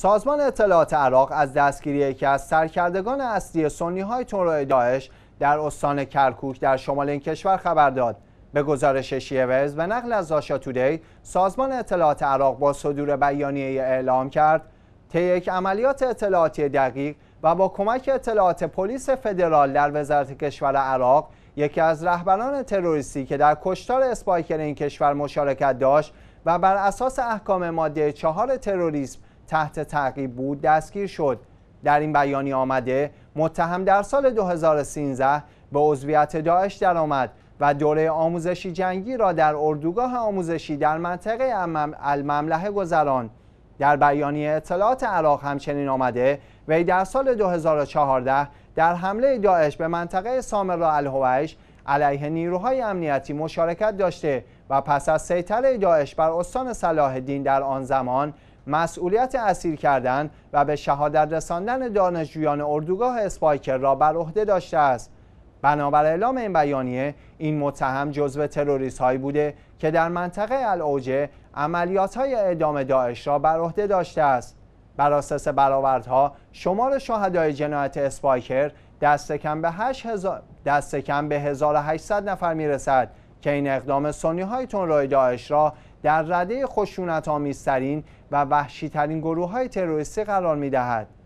سازمان اطلاعات عراق از دستگیری یکی از سرکردگان اصلی سنی های داعش در استان کرکوک در شمال این کشور خبر داد به گزارش شیوز و نقل از آشا تودی سازمان اطلاعات عراق با صدور بیانیه اعلام کرد طی یک عملیات اطلاعاتی دقیق و با کمک اطلاعات پلیس فدرال در وزارت کشور عراق یکی از رهبران تروریستی که در کشتار اسپایکر این کشور مشارکت داشت و بر اساس احکام ماده چهار تروریسم تحت تعقیب بود دستگیر شد در این بیانیه آمده متهم در سال 2013 به عضویت داعش درآمد و دوره آموزشی جنگی را در اردوگاه آموزشی در منطقه المملحه گذران در بیانیه اطلاعات عراق همچنین آمده وی در سال 2014 در حمله داعش به منطقه سامرا الهویش علیه نیروهای امنیتی مشارکت داشته و پس از سیطره داعش بر استان صلاح دین در آن زمان مسئولیت اسیر کردن و به شهادت رساندن دانشجویان اردوگاه اسپایکر را بر عهده داشته است بنابر اعلام این بیانیه این متهم جزو تروریست هایی بوده که در منطقه الاوجه عملیات های اعدام داعش را بر عهده داشته است بر اساس برآوردها شمار شهدای جنایت اسپایکر دست کم به دست کم به 1800 نفر میرسد که این اقدام سنی های تون رای داعش را در رده خشونت آمیزترین و وحشیترین گروه های تروریستی قرار می دهد.